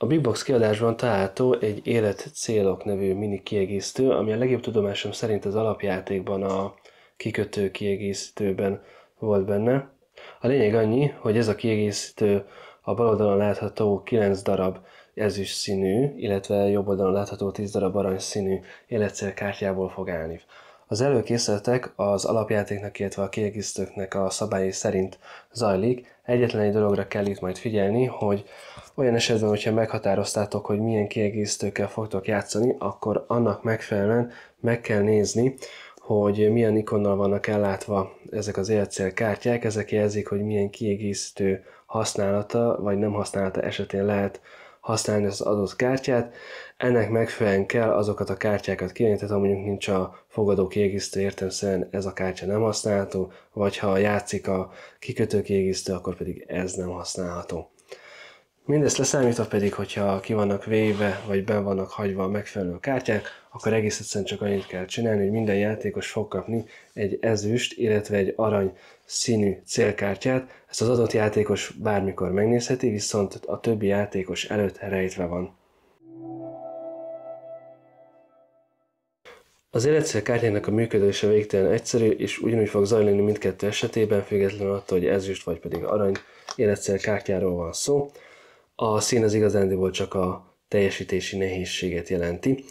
A Big Box kiadásban található egy Élet Célok nevű mini kiegészítő, ami a legjobb tudomásom szerint az alapjátékban a kikötő kiegészítőben volt benne. A lényeg annyi, hogy ez a kiegészítő a bal oldalon látható 9 darab ezüst színű, illetve jobb oldalon látható 10 darab arany színű életcélkártyából fog állni. Az előkészületek az alapjátéknak, illetve a kiegészítőknek a szabályai szerint zajlik. Egyetlen egy dologra kell itt majd figyelni, hogy olyan esetben, hogyha meghatároztátok, hogy milyen kiegészítőkkel fogtok játszani, akkor annak megfelelően meg kell nézni, hogy milyen ikonnal vannak ellátva ezek az életcél kártyák, ezek jelzik, hogy milyen kiegészítő használata vagy nem használata esetén lehet használni az adott kártyát. Ennek megfelelően kell azokat a kártyákat kinyitni, tehát ha mondjuk nincs a fogadó kiegészítő értelmszerűen ez a kártya nem használható, vagy ha játszik a kikötő kiegészítő, akkor pedig ez nem használható. Mindezt leszámítva pedig, hogyha ki vannak véve, vagy ben vannak hagyva a megfelelő kártyák, akkor egész egyszerűen csak annyit kell csinálni, hogy minden játékos fog kapni egy ezüst, illetve egy arany színű célkártyát. Ezt az adott játékos bármikor megnézheti, viszont a többi játékos előtt rejtve van. Az kártyának a működése végtelen egyszerű, és ugyanúgy fog zajlani mindkettő esetében, függetlenül attól, hogy ezüst vagy pedig arany kártyáról van szó. A szín az igazándiból csak a teljesítési nehézséget jelenti.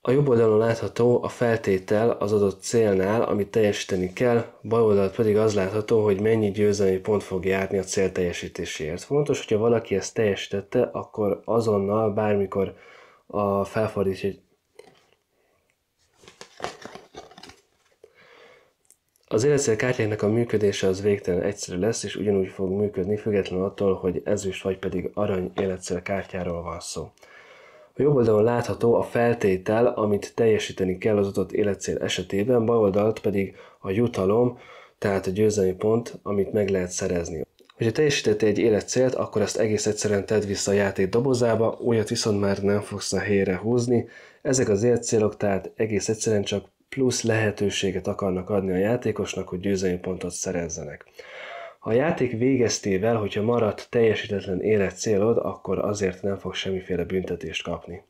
A jobb oldalon látható a feltétel az adott célnál, amit teljesíteni kell, bal oldalt pedig az látható, hogy mennyi győzelmi pont fog járni a cél teljesítéséért. Fontos, hogyha valaki ezt teljesítette, akkor azonnal bármikor a felfordítja Az kártyáknak a működése az végtelen egyszerű lesz, és ugyanúgy fog működni, függetlenül attól, hogy ezüst vagy pedig arany kártyáról van szó. A jobb oldalon látható a feltétel, amit teljesíteni kell az adott életcél esetében, bal oldalt pedig a jutalom, tehát a győzelmi pont, amit meg lehet szerezni. Hogyha teljesítettél egy életcélt, akkor azt egész egyszerűen tedd vissza a játék dobozába, olyat viszont már nem fogsz a helyére húzni. Ezek az életcélok tehát egész egyszerűen csak plusz lehetőséget akarnak adni a játékosnak, hogy győzelmi pontot szerezzenek. A játék végeztével, hogyha maradt teljesítetlen élet célod, akkor azért nem fog semmiféle büntetést kapni.